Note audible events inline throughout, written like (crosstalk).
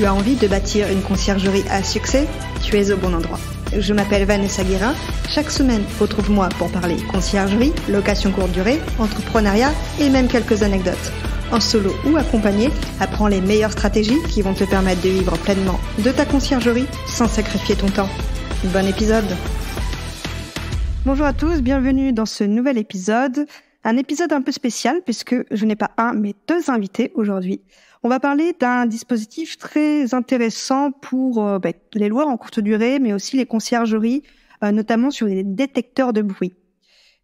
Tu as envie de bâtir une conciergerie à succès Tu es au bon endroit. Je m'appelle Vanessa Guérin. Chaque semaine, retrouve-moi pour parler conciergerie, location courte durée, entrepreneuriat et même quelques anecdotes. En solo ou accompagné, apprends les meilleures stratégies qui vont te permettre de vivre pleinement de ta conciergerie sans sacrifier ton temps. Bon épisode Bonjour à tous, bienvenue dans ce nouvel épisode. Un épisode un peu spécial puisque je n'ai pas un mais deux invités aujourd'hui. On va parler d'un dispositif très intéressant pour euh, bah, les lois en courte durée, mais aussi les conciergeries, euh, notamment sur les détecteurs de bruit.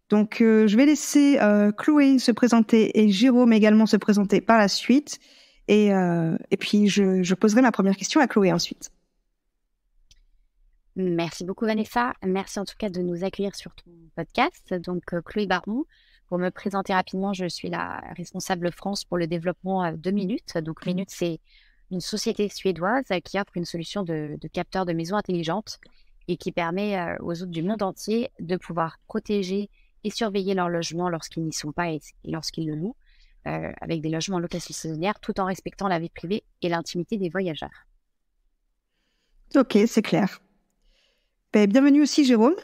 Donc, euh, je vais laisser Chloé se présenter et Jérôme également se présenter par la suite. Et, puis, je, je poserai ma première question à Chloé ensuite. Merci beaucoup Vanessa. Merci en tout cas de nous accueillir sur ton podcast. Donc Chloé Baron, pour me présenter rapidement, je suis la responsable France pour le développement de Minute. Donc mmh. Minute, c'est une société suédoise qui offre une solution de, capteur de maisons intelligentes et qui permet euh, aux autres du monde entier de pouvoir protéger et surveiller leur logement lorsqu'ils n'y sont pas et, lorsqu'ils le louent, euh, avec des logements en location saisonnière, tout en respectant la vie privée et l'intimité des voyageurs. Ok, c'est clair. Ben, bienvenue aussi, Jérôme.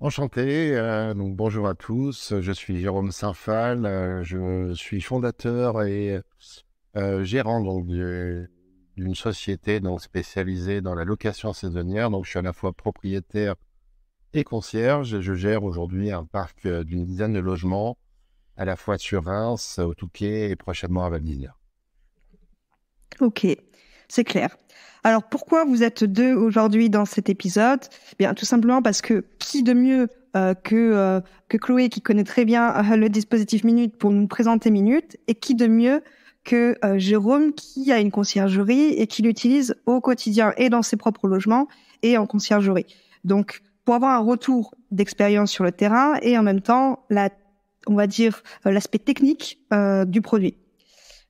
Enchanté, euh, donc bonjour à tous, je suis Jérôme saint euh, je suis fondateur et euh, gérant donc d'une société donc spécialisée dans la location saisonnière, donc je suis à la fois propriétaire et concierge, je gère aujourd'hui un parc euh, d'une dizaine de logements, à la fois sur Reims, au Touquet et prochainement à Valmigna. Ok, c'est clair. Alors pourquoi vous êtes deux aujourd'hui dans cet épisode eh Bien tout simplement parce que qui de mieux euh, que euh, que Chloé qui connaît très bien euh, le dispositif Minute pour nous présenter Minute et qui de mieux que Jérôme qui a une conciergerie et qui l'utilise au quotidien et dans ses propres logements et en conciergerie. Donc pour avoir un retour d'expérience sur le terrain et en même temps la on va dire l'aspect technique du produit.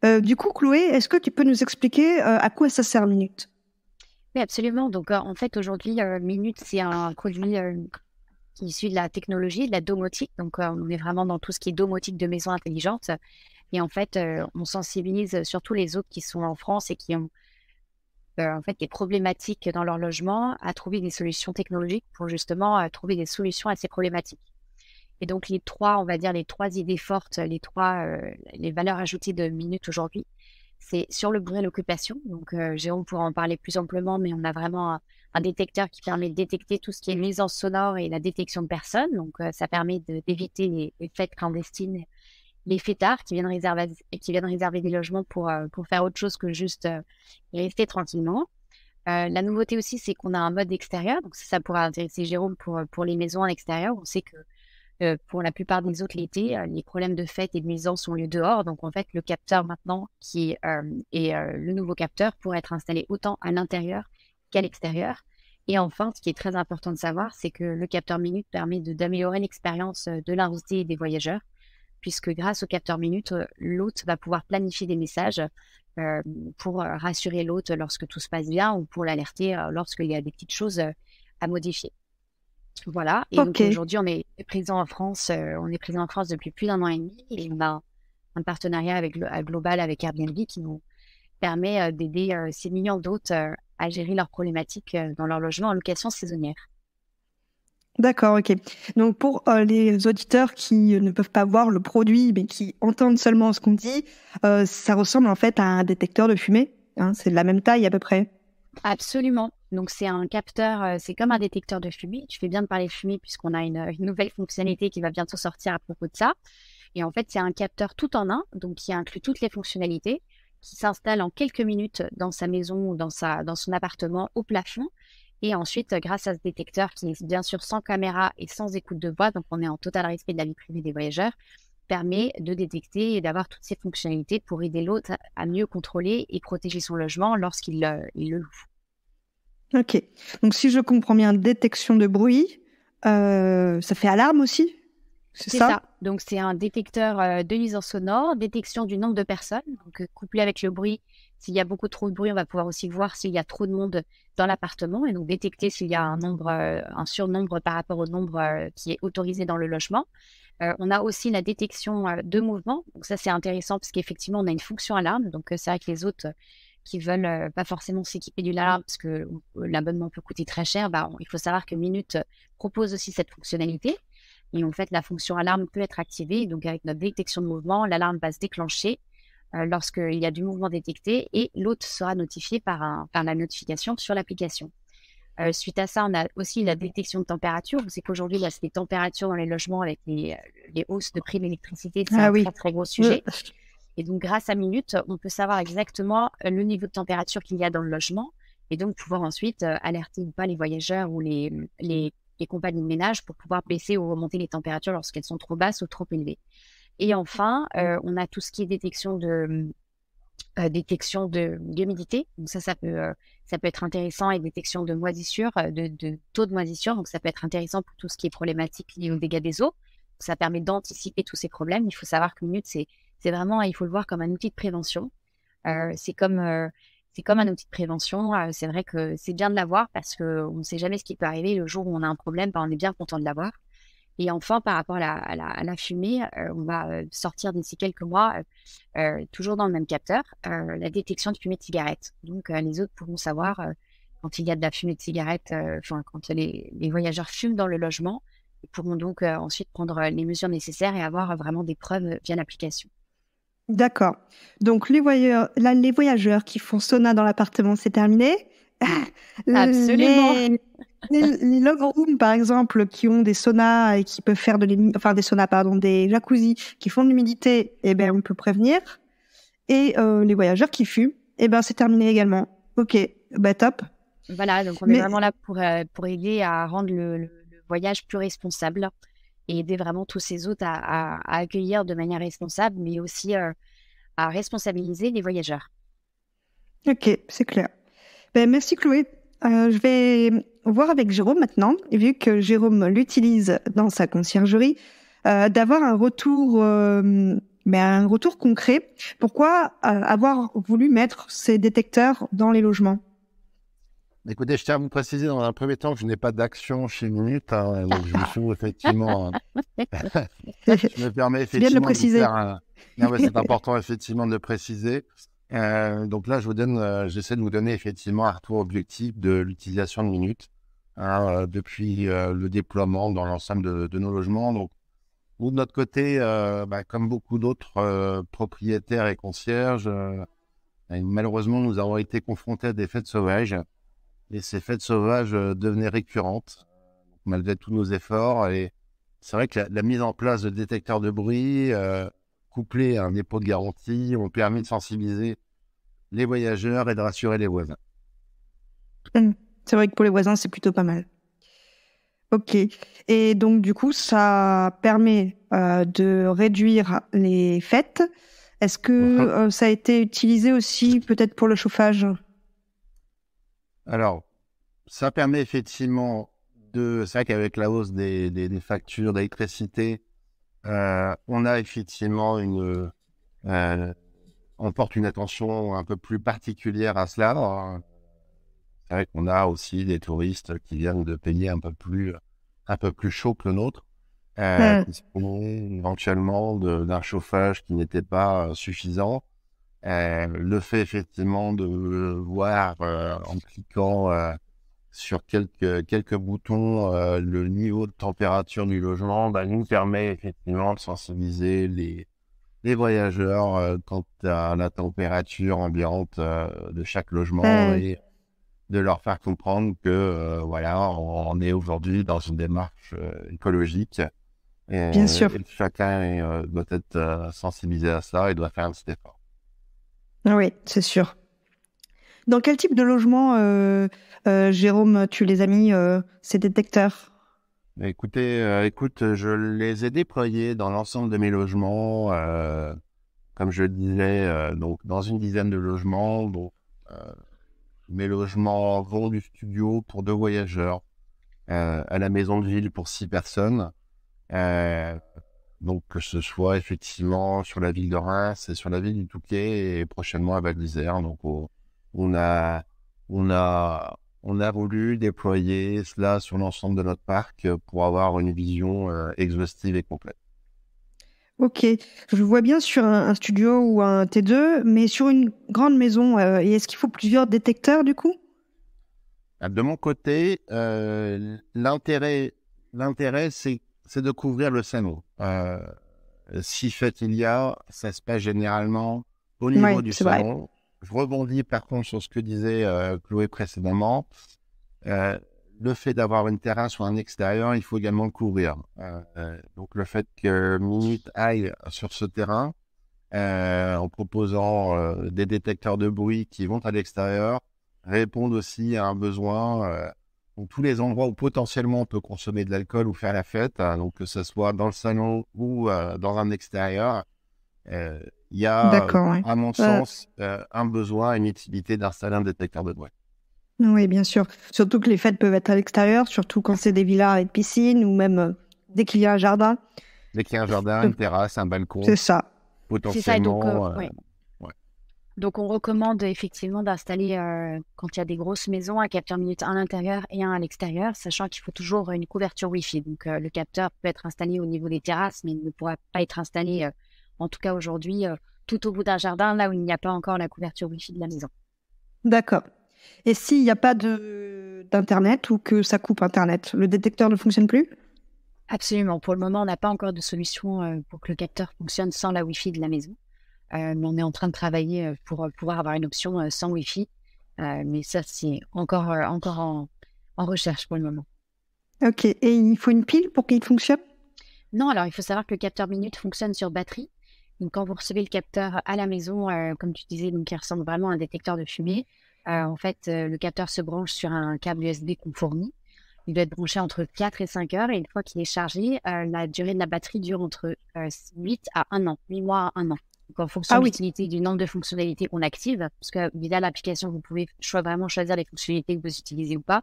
Euh, du coup, Chloé, est-ce que tu peux nous expliquer euh, à quoi ça sert Minute Oui, absolument. Donc, euh, en fait, aujourd'hui, Minute, c'est un produit qui est issu de la technologie, de la domotique. Donc, on est vraiment dans tout ce qui est domotique de maison intelligentes. Et en fait, on sensibilise surtout les autres qui sont en France et qui ont en fait des problématiques dans leur logement à trouver des solutions technologiques pour justement trouver des solutions à ces problématiques. Et donc les trois, on va dire les trois idées fortes, les trois euh, les valeurs ajoutées de Minute aujourd'hui, c'est sur le bruit et l'occupation. Donc euh, Jérôme pourra en parler plus amplement, mais on a vraiment un, détecteur qui permet de détecter tout ce qui est mise en sonore et la détection de personnes. Donc euh, ça permet d'éviter les, fêtes clandestines, les fêtards qui viennent réserver qui viennent réserver des logements pour pour faire autre chose que juste rester tranquillement. la nouveauté aussi, c'est qu'on a un mode extérieur. Donc, ça, pourrait pourra intéresser Jérôme pour, pour les maisons à l'extérieur. On sait que euh, pour la plupart des autres l'été, euh, les problèmes de fête et de nuisance sont lieu dehors. Donc en fait, le capteur maintenant qui euh, est le nouveau capteur pourrait être installé autant à l'intérieur qu'à l'extérieur. Et enfin, ce qui est très important de savoir, c'est que le capteur minute permet d'améliorer l'expérience de l'invité et des voyageurs, puisque grâce au capteur minute, l'hôte va pouvoir planifier des messages pour rassurer l'hôte lorsque tout se passe bien ou pour l'alerter lorsqu'il y a des petites choses à modifier. Voilà. Et aujourd'hui, on est présent en France. Euh, on est présent en France depuis plus d'un an et demi. Et on a un partenariat avec global avec Airbnb qui nous permet euh, d'aider euh, ces millions d'hôtes à gérer leurs problématiques dans leur logement en location saisonnière. D'accord, ok. Donc pour les auditeurs qui ne peuvent pas voir le produit, mais qui entendent seulement ce qu'on dit, ça ressemble en fait à un détecteur de fumée. Hein, c'est de la même taille à peu près. Absolument. Donc, c'est un capteur, euh, c'est comme un détecteur de fumée. Tu fais bien de parler de fumée puisqu'on a une, nouvelle fonctionnalité qui va bientôt sortir à propos de ça. Et en fait, c'est un capteur tout en un, donc qui inclut toutes les fonctionnalités, qui s'installe en quelques minutes dans sa maison ou dans, sa, dans son appartement au plafond. Et ensuite, euh, grâce à ce détecteur qui est bien sûr sans caméra et sans écoute de voix, donc on est en total respect de la vie privée des voyageurs, permet de détecter et d'avoir toutes ces fonctionnalités pour aider l'autre à mieux contrôler et protéger son logement lorsqu'il euh, le loue. Ok. Donc si je comprends bien, détection de bruit, euh, ça fait alarme aussi C'est ça, Donc c'est un détecteur euh, de nuisance sonore, détection du nombre de personnes, donc euh, couplé avec le bruit. S'il y a beaucoup trop de bruit, on va pouvoir aussi voir s'il y a trop de monde dans l'appartement et donc détecter s'il y a un nombre, un surnombre par rapport au nombre qui est autorisé dans le logement. on a aussi la détection de mouvement. Donc ça c'est intéressant parce qu'effectivement on a une fonction alarme. Donc c'est vrai que les autres qui veulent euh, pas forcément s'équiper du alarme ah. parce que euh, l'abonnement peut coûter très cher, bah, il faut savoir que Minute euh, propose aussi cette fonctionnalité. Et en fait, la fonction alarme peut être activée. Donc, avec notre détection de mouvement, l'alarme va se déclencher lorsqu'il y a du mouvement détecté et l'hôte sera notifié par, par la notification sur l'application. suite à ça, on a aussi la détection de température. Vous savez qu'aujourd'hui, c'est les températures dans les logements avec les, hausses de prix de l'électricité. C'est ah un très, gros sujet. Et donc, grâce à Minute, on peut savoir exactement euh, le niveau de température qu'il y a dans le logement et donc pouvoir ensuite euh, alerter ou pas les voyageurs ou mmh, les, les, compagnies de ménage pour pouvoir baisser ou remonter les températures lorsqu'elles sont trop basses ou trop élevées. Et enfin, mmh. euh, on a tout ce qui est détection de mmh, détection d'humidité. Donc ça, ça peut ça peut être intéressant et détection de moisissure, de, de, taux de moisissure. Donc ça peut être intéressant pour tout ce qui est problématique lié aux dégâts des eaux. Ça permet d'anticiper tous ces problèmes. Il faut savoir que minute c'est c'est vraiment, il faut le voir comme un outil de prévention. Euh, c'est comme, euh, c'est comme un outil de prévention. Euh, c'est vrai que c'est bien de l'avoir parce qu'on ne sait jamais ce qui peut arriver. Le jour où on a un problème, ben, on est bien content de l'avoir. Et enfin, par rapport à la, fumée, on va sortir d'ici quelques mois, toujours dans le même capteur, la détection de fumée de cigarette. Donc, les autres pourront savoir quand il y a de la fumée de cigarette, quand les, les, voyageurs fument dans le logement, ils pourront donc ensuite prendre les mesures nécessaires et avoir vraiment des preuves via l'application. D'accord. Donc les voyageurs, qui font sauna dans l'appartement, c'est terminé. (laughs) Absolument. Les, les, rooms, par exemple, qui ont des saunas et qui peuvent faire de enfin des saunas, pardon, des jacuzzi qui font de l'humidité, eh ben on peut prévenir. Et euh, les voyageurs qui fument, eh ben c'est terminé également. Ok, bah, top. Voilà, donc on est vraiment là euh, pour, aider à rendre le voyage plus responsable et aider vraiment tous ces hôtes à, accueillir de manière responsable, mais aussi euh, à responsabiliser les voyageurs. Ok, c'est clair. Ben, merci Chloé. Euh, je vais voir avec Jérôme maintenant, vu que Jérôme l'utilise dans sa conciergerie, euh, d'avoir un retour, mais ben, un retour concret. Pourquoi avoir voulu mettre ces détecteurs dans les logements Écoutez, je tiens à vous préciser dans un premier temps que je n'ai pas d'action chez Minute. Hein, je me suis effectivement. Hein, (laughs) je me permets effectivement. de le préciser. c'est important effectivement de le préciser. Euh, donc là, je vous donne, euh, j'essaie de vous donner effectivement un retour objectif de l'utilisation de Minute hein, euh, depuis le déploiement dans l'ensemble de, nos logements. Donc, nous, de notre côté, bah, comme beaucoup d'autres propriétaires et concierges, malheureusement, nous avons été confrontés à des fêtes sauvages et ces fêtes sauvages euh, devenaient récurrentes, malgré tous nos efforts. Et c'est vrai que la, mise en place de détecteurs de bruit, euh, couplés à un dépôt de garantie, ont permis de sensibiliser les voyageurs et de rassurer les voisins. Hum, c'est vrai que pour les voisins, c'est plutôt pas mal. Ok. Et donc, du coup, ça permet euh, de réduire les fêtes. Est-ce que mmh. ça a été utilisé aussi peut-être pour le chauffage alors, ça permet effectivement de. C'est vrai qu'avec la hausse des, factures d'électricité, euh, on a effectivement une. Euh, on porte une attention un peu plus particulière à cela. C'est vrai qu'on a aussi des touristes qui viennent de payer un peu plus, un peu plus chauds que le nôtre, euh, hmm. qui éventuellement d'un chauffage qui n'était pas suffisant. Euh, le fait effectivement de euh, voir euh, en cliquant sur quelques, quelques boutons le niveau de température du logement bah, nous permet effectivement de sensibiliser les, les voyageurs quant à la température ambiante de chaque logement mmh. et de leur faire comprendre que voilà on, est aujourd'hui dans une démarche écologique et, Bien sûr. et chacun doit être sensibilisé à ça et doit faire un petit effort. Oui, c'est sûr. Dans quel type de logement, euh, euh, Jérôme, tu les as mis euh, ces détecteurs bah, Écoutez, écoute, je les ai déployés dans l'ensemble de mes logements, comme je disais, donc dans une dizaine de logements. Donc, mes logements vont du studio pour deux voyageurs à la maison de ville pour six personnes. Donc, que ce soit effectivement sur la ville de Reims et sur la ville du Touquet et prochainement à Val d'Isère. Donc, on a, on a, on a voulu déployer cela sur l'ensemble de notre parc pour avoir une vision euh, exhaustive et complète. Ok, je vois bien sur un, studio ou un T2, mais sur une grande maison, euh, Et est-ce qu'il faut plusieurs détecteurs du coup ah, De mon côté, euh, l'intérêt, l'intérêt, c'est c'est de couvrir le cerveau. Euh, si fait il y a, ça se passe généralement au niveau du cerveau. Je rebondis par contre sur ce que disait euh, Chloé précédemment. Euh, le fait d'avoir une terrain sur un extérieur, il faut également le couvrir. Euh, donc le fait que Minute aille sur ce terrain en proposant des détecteurs de bruit qui vont à l'extérieur répondent aussi à un besoin donc, tous les endroits où potentiellement on peut consommer de l'alcool ou faire la fête, hein, donc que ce soit dans le salon ou euh, dans un extérieur, euh, il y a, à mon sens, euh, un besoin, une utilité d'installer un détecteur de bruit. Oui, bien sûr. Surtout que les fêtes peuvent être à l'extérieur, surtout quand c'est des villas avec piscine ou même dès qu'il y a un jardin. Dès qu'il y a un jardin, une terrasse, un balcon. C'est ça. Potentiellement. Donc, on recommande effectivement d'installer, euh, quand il y a des grosses maisons, un capteur minute à l'intérieur et un à l'extérieur, sachant qu'il faut toujours euh, une couverture Wi-Fi. Donc, euh, le capteur peut être installé au niveau des terrasses, mais il ne pourra pas être installé, en tout cas aujourd'hui, tout au bout d'un jardin, là où il n'y a pas encore la couverture Wi-Fi de la maison. D'accord. Et s'il n'y a pas d'Internet ou que ça coupe Internet, le détecteur ne fonctionne plus Absolument. Pour le moment, on n'a pas encore de solution pour que le capteur fonctionne sans la Wi-Fi de la maison. Euh, on est en train de travailler euh, pour euh, pouvoir avoir une option sans Wi-Fi. mais ça, c'est encore, encore en, recherche pour le moment. Ok, et il faut une pile pour qu'il fonctionne Non, alors il faut savoir que le capteur minute fonctionne sur batterie. Donc quand vous recevez le capteur à la maison, comme tu disais, donc il ressemble vraiment à un détecteur de fumée. en fait, le capteur se branche sur un câble USB qu'on fournit. Il doit être branché entre 4 et 5 heures et une fois qu'il est chargé, la durée de la batterie dure entre 8 à 1 an, 8 mois à 1 an en fonction ah de du nombre de fonctionnalités qu'on active, parce que via l'application, vous pouvez vraiment choisir les fonctionnalités que vous utilisez ou pas.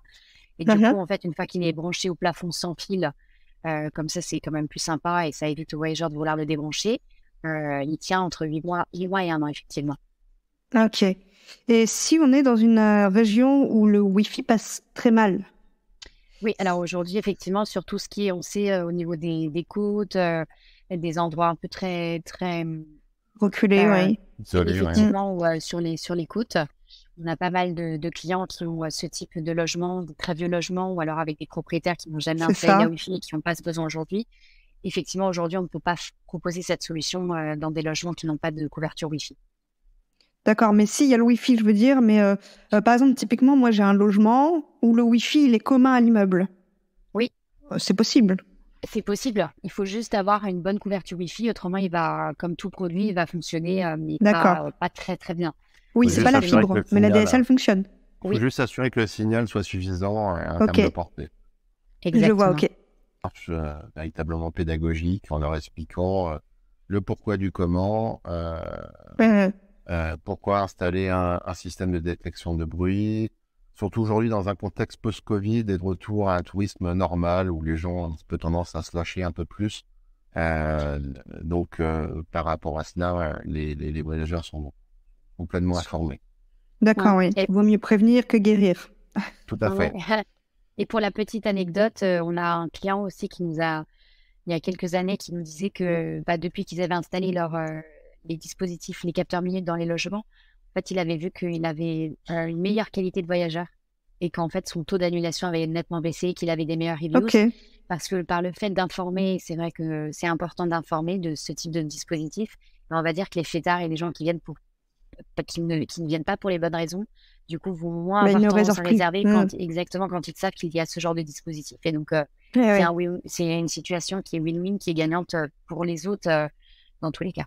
Et du uh-huh. coup, en fait, une fois qu'il est branché au plafond sans fil, euh, comme ça, c'est quand même plus sympa et ça évite au voyageur de vouloir le débrancher. Euh, il tient entre 8 mois, mois et 1 an, effectivement. Ah, ok. Et si on est dans une euh, région où le Wi-Fi passe très mal Oui, alors aujourd'hui, effectivement, sur tout ce qui est, on sait, au niveau des, des côtes, des endroits un peu très, très reculé, euh, oui. effectivement, ou, euh, sur, les, sur les côtes. On a pas mal de, clients qui ont euh, ce type de logement, de très vieux logements, ou alors avec des propriétaires qui n'ont jamais installé un Wi-Fi et qui n'ont pas ce besoin aujourd'hui. Effectivement, aujourd'hui, on ne peut pas proposer cette solution dans des logements qui n'ont pas de couverture Wi-Fi. D'accord, mais si, il y a le Wi-Fi, je veux dire, mais par exemple, typiquement, moi, j'ai un logement où le Wi-Fi, il est commun à l'immeuble. Oui. C'est possible. C'est possible. Il faut juste avoir une bonne couverture Wi-Fi. Autrement, il va, comme tout produit, il va fonctionner, euh, mais euh, pas, très très bien. Oui, c'est pas la fibre, mais la DSL fonctionne. Il faut juste s'assurer que le signal soit suffisant euh, en termes de portée. Exactement. Je vois, ok. Euh, véritablement pédagogique en leur expliquant le pourquoi du comment, pourquoi installer un, système de détection de bruit, surtout aujourd'hui dans un contexte post-Covid et de retour à un tourisme normal où les gens ont un peu tendance à se lâcher un peu plus. Euh, donc, euh, par rapport à cela, les, voyageurs sont pleinement informés. D'accord, oui. Vaut mieux prévenir que guérir. (laughs) Tout à fait. Et pour la petite anecdote, euh, on a un client aussi qui nous a, il y a quelques années, qui nous disait que bah, depuis qu'ils avaient installé leur, les dispositifs, les capteurs minutes dans les logements, fait, il avait vu qu'il avait euh, une mmh. meilleure qualité de voyageur et qu'en fait, son taux d'annulation avait nettement baissé, qu'il avait des meilleurs reviews. Parce que par le fait d'informer, mmh. c'est vrai que c'est important d'informer de ce type de dispositif. on va dire que les fêtards et les gens qui viennent pour qui ne, viennent pas pour les bonnes raisons, du coup, vont moins avoir tendance à réserver mmh. exactement quand ils savent qu'il y a ce genre de dispositif. Et donc, euh, eh c'est une situation qui est win-win, qui est gagnante euh, pour les autres dans tous les cas.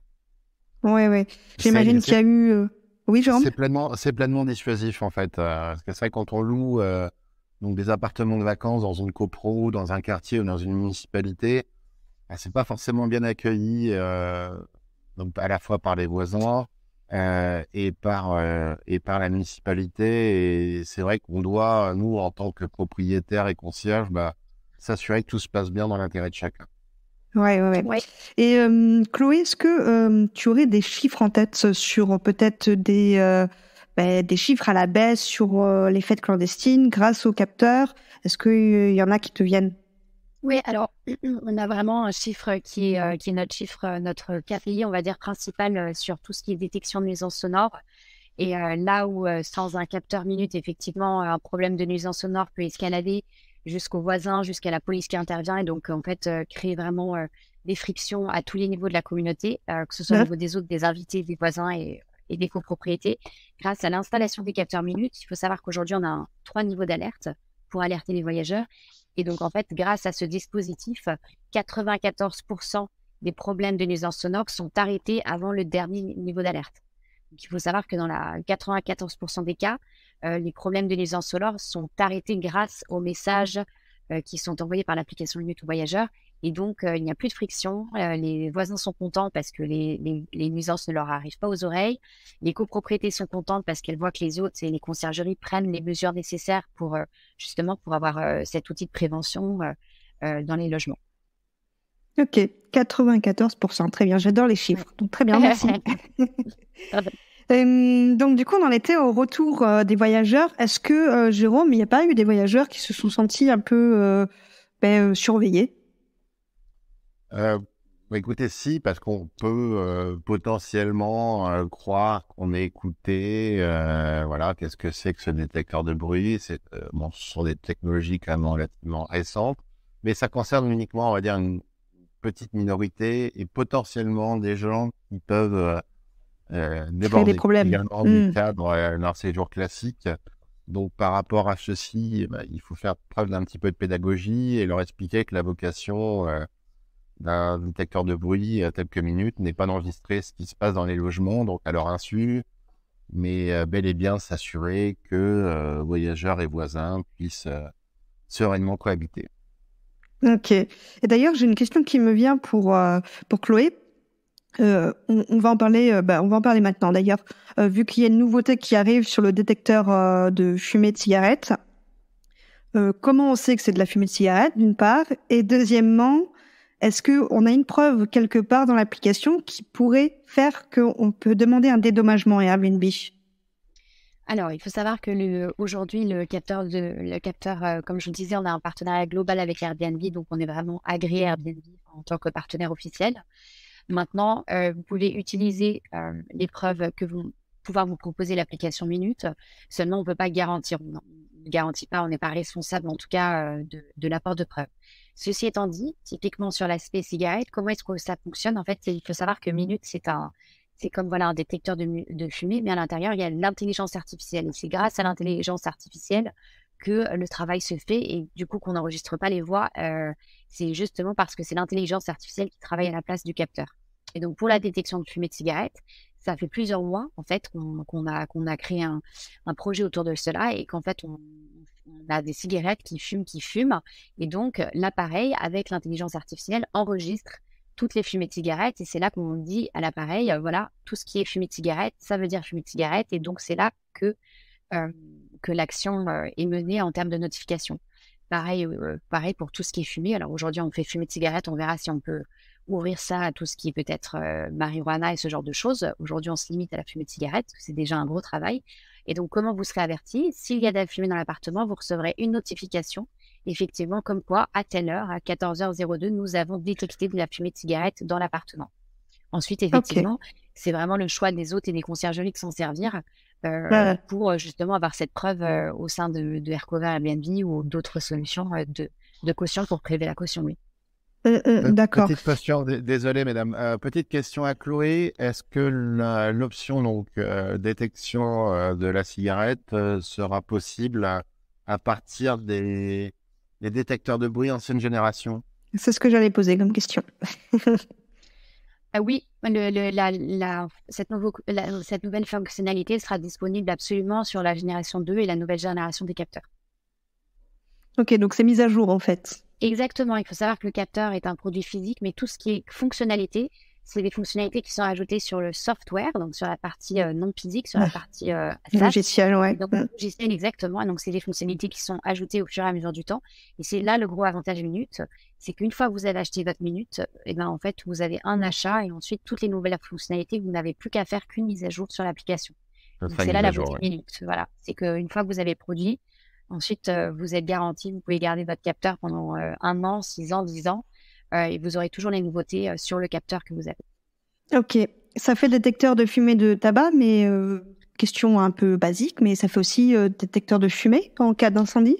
Oui, oui. J'imagine qu'il y a eu c'est pleinement, dissuasif, en fait. Euh, parce que c'est vrai, quand on loue euh, donc des appartements de vacances dans une copro, dans un quartier ou dans une municipalité, ce bah, c'est pas forcément bien accueilli, euh, donc à la fois par les voisins et, par, et par la municipalité. Et c'est vrai qu'on doit, nous, en tant que propriétaires et concierges, bah, s'assurer que tout se passe bien dans l'intérêt de chacun. Oui, oui. ouais. Et euh, Chloé, est-ce que euh, tu aurais des chiffres en tête euh, sur peut-être des, bah, des chiffres à la baisse sur les fêtes clandestines grâce aux capteurs Est-ce qu'il y en a qui te viennent Oui, alors (clears throat) on a vraiment un chiffre qui est, qui est notre chiffre, notre KPI, on va dire, principal sur tout ce qui est détection de nuisances sonores. Et là où, sans un capteur minute, effectivement, un problème de nuisance sonore peut escalader Jusqu'aux voisins, jusqu'à la police qui intervient, et donc en fait euh, créer vraiment euh, des frictions à tous les niveaux de la communauté, euh, que ce soit au mmh. niveau des autres, des invités, des voisins et, des copropriétés, grâce à l'installation des capteurs minutes. Il faut savoir qu'aujourd'hui on a trois niveaux d'alerte pour alerter les voyageurs, et donc en fait grâce à ce dispositif, 94% des problèmes de nuisance sonore sont arrêtés avant le dernier niveau d'alerte il faut savoir que dans la 94% des cas, euh, les problèmes de nuisance sonore sont arrêtés grâce aux messages euh, qui sont envoyés par l'application aux voyageurs, Et donc, euh, il n'y a plus de friction. les voisins sont contents parce que les, nuisances ne leur arrivent pas aux oreilles. Les copropriétés sont contentes parce qu'elles voient que les autres et les conciergeries prennent les mesures nécessaires pour justement pour avoir cet outil de prévention dans les logements. Ok, 94%. Très bien, j'adore les chiffres. Donc, très bien, merci. (laughs) (laughs) Euh, donc du coup, on en était au retour euh, des voyageurs. Est-ce que, euh, Jérôme, il n'y a pas eu des voyageurs qui se sont sentis un peu ben, surveillés Écoutez, si, parce qu'on peut potentiellement croire qu'on est écouté. voilà, qu'est-ce que c'est que ce détecteur de bruit C'est bon, ce sont des technologies quand même relativement récentes, mais ça concerne uniquement, on va dire, une, petite minorité et potentiellement des gens qui peuvent euh, euh déborder des problèmes. également hmm. cadre euh, d'un séjour classique. Donc par rapport à ceci, eh ben, il faut faire preuve d'un petit peu de pédagogie et leur expliquer que la vocation euh, d'un détecteur de bruit à quelques minutes n'est pas d'enregistrer ce qui se passe dans les logements, donc à leur insu, mais bel et bien s'assurer que voyageurs et voisins puissent sereinement cohabiter. Ok. Et d'ailleurs, j'ai une question qui me vient pour euh, pour Chloé. Euh, on, va en parler. Euh, bah, on va en parler maintenant. D'ailleurs, vu qu'il y a une nouveauté qui arrive sur le détecteur de fumée de cigarette, comment on sait que c'est de la fumée de cigarette d'une part, et deuxièmement, est-ce que on a une preuve quelque part dans l'application qui pourrait faire qu'on peut demander un dédommagement à Airbnb alors, il faut savoir que le, aujourd'hui, le capteur, le capteur euh, comme je le disais, on a un partenariat global avec Airbnb, donc on est vraiment agréé Airbnb en tant que partenaire officiel. Maintenant, euh, vous pouvez utiliser euh, les preuves que vous pouvoir vous proposer l'application Minute. Seulement, on ne peut pas garantir, on ne garantit pas, on n'est pas responsable en tout cas de l'apport de preuves. Ceci étant dit, typiquement sur l'aspect cigarette, comment est-ce que ça fonctionne En fait, il faut savoir que Minute, c'est un, c'est comme voilà un détecteur de, fumée, mais à l'intérieur, il y a l'intelligence artificielle. Et c'est grâce à l'intelligence artificielle que euh, le travail se fait et du coup qu'on n'enregistre pas les voix. Euh, c'est justement parce que c'est l'intelligence artificielle qui travaille à la place du capteur. Et donc pour la détection de fumée de cigarette, ça fait plusieurs mois en fait qu'on a, qu'on a créé un, projet autour de cela et qu'en fait on, a des cigarettes qui fument, qui fument. Et donc l'appareil avec l'intelligence artificielle enregistre toutes les fumées de cigarettes. Et c'est là qu'on dit à l'appareil, euh, voilà, tout ce qui est fumée de cigarette, ça veut dire fumée de cigarette. Et donc, c'est là que, euh, que l'action euh, est menée en termes de notification. Pareil, pareil pour tout ce qui est fumé. Alors aujourd'hui, on fait fumée de cigarette. On verra si on peut ouvrir ça à tout ce qui est peut-être marijuana et ce genre de choses. Aujourd'hui, on se limite à la fumée de cigarette. C'est déjà un gros travail. Et donc, comment vous serez averti S'il y a de la fumée dans l'appartement, vous recevrez une notification effectivement, comme quoi, à telle heure, à 14h02, nous avons détecté de la fumée de cigarette dans l'appartement. Ensuite, effectivement, c'est vraiment le choix des hôtes et des conciergeries qui s'en servir euh, pour euh, justement avoir cette preuve euh, au sein de, de Aircover Airbnb ou d'autres solutions de, caution pour prélever la caution, oui. D'accord. Petite question, désolé mesdames. petite question à Chloé. Est-ce que l'option donc détection de la cigarette sera possible à partir des, les détecteurs de bruit ancienne génération C'est ce que j'allais poser comme question. (laughs) Ah oui, cette, cette, nouvelle fonctionnalité sera disponible absolument sur la génération 2 et la nouvelle génération des capteurs. Ok, donc c'est mis à jour en fait. Exactement, il faut savoir que le capteur est un produit physique, mais tout ce qui est fonctionnalité c'est des fonctionnalités qui sont ajoutées sur le software, donc sur la partie euh, non physique, sur la partie euh, (laughs) logiciel, ouais. Donc, mm. exactement. Donc, c'est des fonctionnalités qui sont ajoutées au fur et à mesure du temps. Et c'est là le gros avantage minute, c'est qu'une fois que vous avez acheté votre minute, et eh ben en fait, vous avez un achat et ensuite toutes les nouvelles fonctionnalités, vous n'avez plus qu'à faire qu'une mise à jour sur l'application. C'est là la beauté minute. Voilà, c'est qu'une fois que vous avez produit, ensuite euh, vous êtes garanti, vous pouvez garder votre capteur pendant un an, six ans, dix ans. Euh, et vous aurez toujours les nouveautés euh, sur le capteur que vous avez. Ok, ça fait détecteur de fumée de tabac, mais euh, question un peu basique, mais ça fait aussi détecteur de fumée en cas d'incendie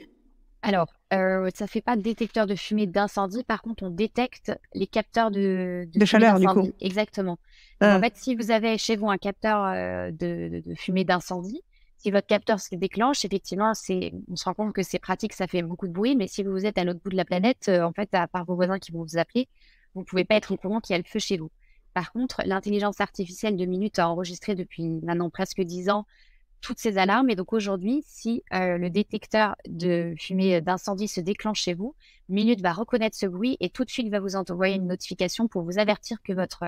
Alors, ça ne fait pas détecteur de fumée d'incendie. Par contre, on détecte les capteurs de, de, de chaleur, du coup. Exactement. Ah. En fait, si vous avez chez vous un capteur de, fumée d'incendie, si votre capteur se déclenche, effectivement, on se rend compte que c'est pratique, ça fait beaucoup de bruit, mais si vous êtes à l'autre bout de la planète, euh, en fait, à part vos voisins qui vont vous appeler, vous ne pouvez pas être au courant qu'il y a le feu chez vous. Par contre, l'intelligence artificielle de Minute a enregistré depuis maintenant presque 10 ans toutes ces alarmes. Et donc aujourd'hui, si euh, le détecteur de fumée d'incendie se déclenche chez vous, Minute va reconnaître ce bruit et tout de suite va vous envoyer une notification pour vous avertir que votre,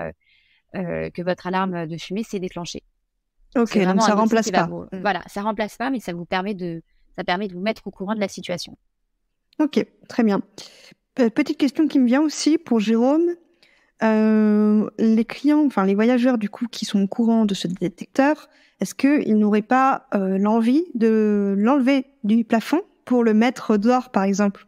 euh, que votre alarme de fumée s'est déclenchée. Ok, donc ça remplace pas. Voilà, ça remplace pas, mais ça vous permet de, ça permet de vous mettre au courant de la situation. Ok, très bien. Petite question qui me vient aussi pour Jérôme. Euh, les clients, enfin les voyageurs du coup qui sont au courant de ce détecteur, est-ce qu'ils n'auraient pas euh, l'envie de l'enlever du plafond pour le mettre dehors par exemple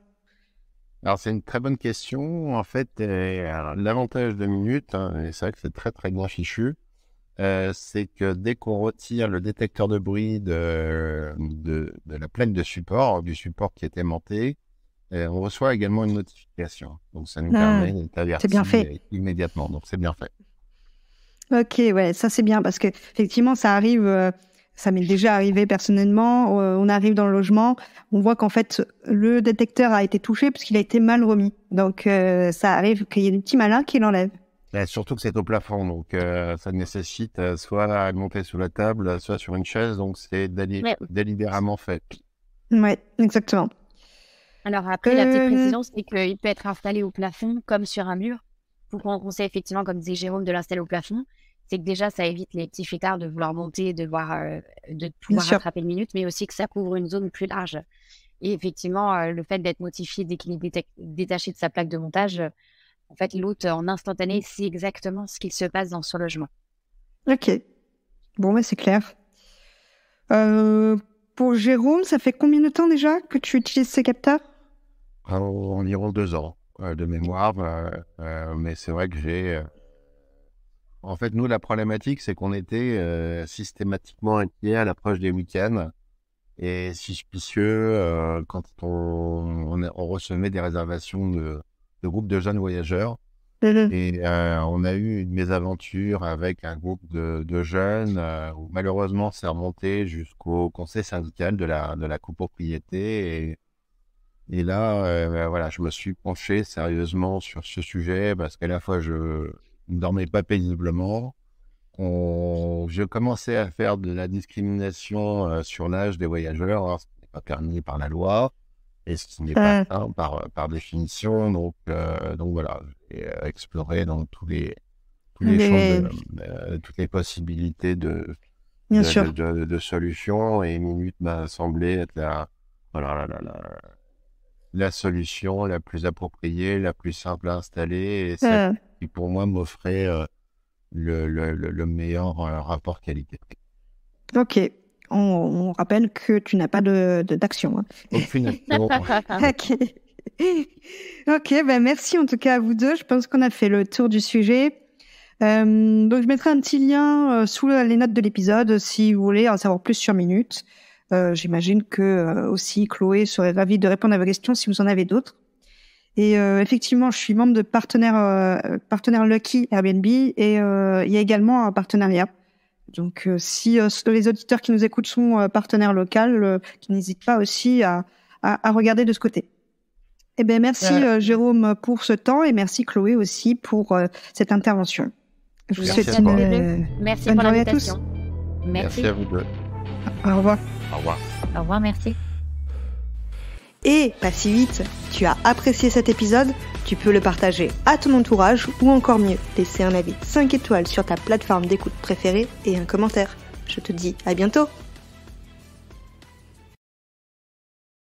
Alors c'est une très bonne question. En fait, euh, l'avantage de Minute, hein, c'est vrai que c'est très très bien fichu, euh, c'est que dès qu'on retire le détecteur de bruit de, la plaque de support, du support qui est aimanté, euh, on reçoit également une notification. Donc ça nous ah, permet d'être bien immédiatement. Donc c'est bien fait. Ok, ouais, ça c'est bien parce que effectivement ça arrive. Euh, ça m'est déjà arrivé personnellement. on arrive dans le logement, on voit qu'en fait le détecteur a été touché puisqu'il a été mal remis. Donc ça arrive qu'il y ait des petits malins qui l'enlèvent. Bah, surtout que c'est au plafond, donc euh, ça nécessite euh, soit à monter sous la table, soit sur une chaise, donc c'est délibérément fait. Oui, exactement. Alors après, la petite euh, précision, c'est qu'il peut être installé au plafond comme sur un mur. Pour on conseille effectivement, comme disait Jérôme, de l'installer au plafond. C'est que déjà, ça évite les petits fêtards de vouloir monter, de, voir, de pouvoir attraper une minute, mais aussi que ça couvre une zone plus large. Et effectivement, le fait d'être modifié, dès qu'il est détaché de sa plaque de montage, en fait, l'hôte euh, en instantané, mmh. c'est exactement ce qu'il se passe dans son logement. Ok. Bon, mais bah, c'est clair. Euh, pour Jérôme, ça fait combien de temps déjà que tu utilises ces capteurs ah, Environ deux ans euh, de mémoire. mais c'est vrai que j'ai. En fait, nous, la problématique, c'est qu'on était systématiquement inquiets à l'approche des week-ends et suspicieux quand on, on recevait des réservations de groupe de jeunes voyageurs. Mm-hmm. Et euh, on a eu une mésaventure avec un groupe de, jeunes euh, malheureusement c'est remonté jusqu'au conseil syndical de la, de la copropriété. Et, là, euh, ben voilà, je me suis penché sérieusement sur ce sujet parce qu'à la fois je ne dormais pas paisiblement. On... Je commençais à faire de la discrimination sur l'âge des voyageurs, alors ce n'est pas permis par la loi et ce n'est pas atteint par, hein, euh, par définition. Donc, euh, donc voilà, j'ai euh, explorer dans tous les, les champs de, toutes les possibilités de, de, solutions. Et Minute m'a semblé être la, voilà, la, la, la, solution la plus appropriée, la plus simple à installer et celle mmh. qui, pour moi, m'offrait. Le, le, le, meilleur rapport qualité. Ok, on, rappelle que tu n'as pas de, d'action. Hein. Aucune (laughs) ok. ben merci en tout cas à vous deux. Je pense qu'on a fait le tour du sujet. Euh, donc je mettrai un petit lien euh, sous les notes de l'épisode si vous voulez en savoir plus sur Minute. Euh, J'imagine que euh, aussi Chloé serait ravie de répondre à vos questions si vous en avez d'autres. Et euh, effectivement, je suis membre de partenaire, partenaire Lucky Airbnb et il y a également un partenariat donc, euh, si euh, les auditeurs qui nous écoutent sont euh, partenaires locaux, qui n'hésitent pas aussi à, regarder de ce côté. Eh bien, merci Jérôme pour ce temps et merci Chloé aussi pour cette intervention. Je vous souhaite une bonne journée à tous. Merci. merci à vous deux. Au revoir. Au revoir. Au revoir, merci. Et, pas si vite, tu as apprécié cet épisode, tu peux le partager à ton entourage ou encore mieux, laisser un avis 5 étoiles sur ta plateforme d'écoute préférée et un commentaire. Je te dis à bientôt